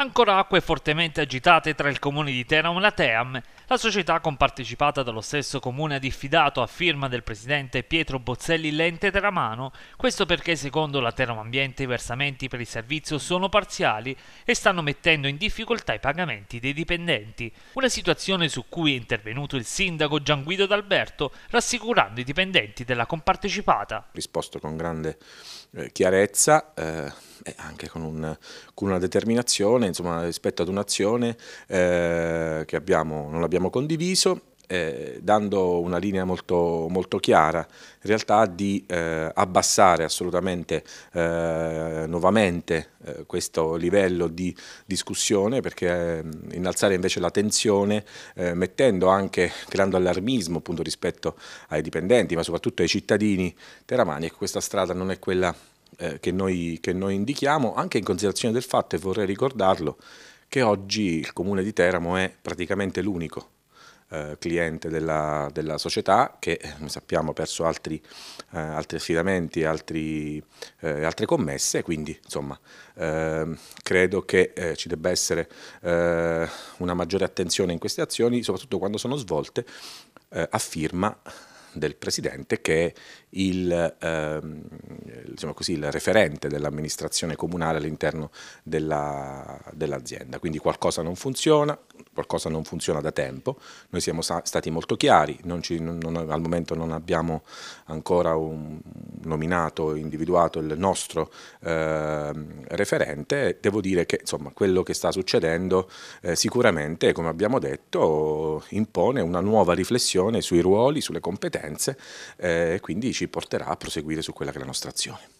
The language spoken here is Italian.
Ancora acque fortemente agitate tra il comune di Teramo e la Team, la società compartecipata dallo stesso comune ha diffidato a firma del presidente Pietro Bozzelli l'ente teramano, questo perché secondo la Teramo Ambiente i versamenti per il servizio sono parziali e stanno mettendo in difficoltà i pagamenti dei dipendenti, una situazione su cui è intervenuto il sindaco Gianguido D'Alberto rassicurando i dipendenti della compartecipata. Risposto con grande eh, chiarezza eh, e anche con, un, con una determinazione insomma, rispetto ad un'azione eh, che abbiamo, non abbiamo condiviso eh, dando una linea molto, molto, chiara in realtà di eh, abbassare assolutamente eh, nuovamente eh, questo livello di discussione perché ehm, innalzare invece la tensione eh, mettendo anche, creando allarmismo appunto rispetto ai dipendenti ma soprattutto ai cittadini teramani e ecco, questa strada non è quella eh, che, noi, che noi indichiamo, anche in considerazione del fatto, e vorrei ricordarlo, che oggi il comune di Teramo è praticamente l'unico eh, cliente della, della, società che eh, come sappiamo ha perso altri, eh, altri affidamenti, altri, eh, altre commesse, quindi insomma ehm, credo che eh, ci debba essere una maggiore attenzione in queste azioni, soprattutto quando sono svolte a firma del presidente che è il, ehm, diciamo così, il referente dell'amministrazione comunale all'interno dell'azienda. Quindi qualcosa non funziona, qualcosa non funziona da tempo, noi siamo stati molto chiari, non ci, non, al momento non abbiamo ancora un, nominato, individuato il nostro eh, referente, devo dire che insomma, quello che sta succedendo eh, sicuramente, come abbiamo detto, impone una nuova riflessione sui ruoli, sulle competenze eh, e quindi ci porterà a proseguire su quella che è la nostra azione.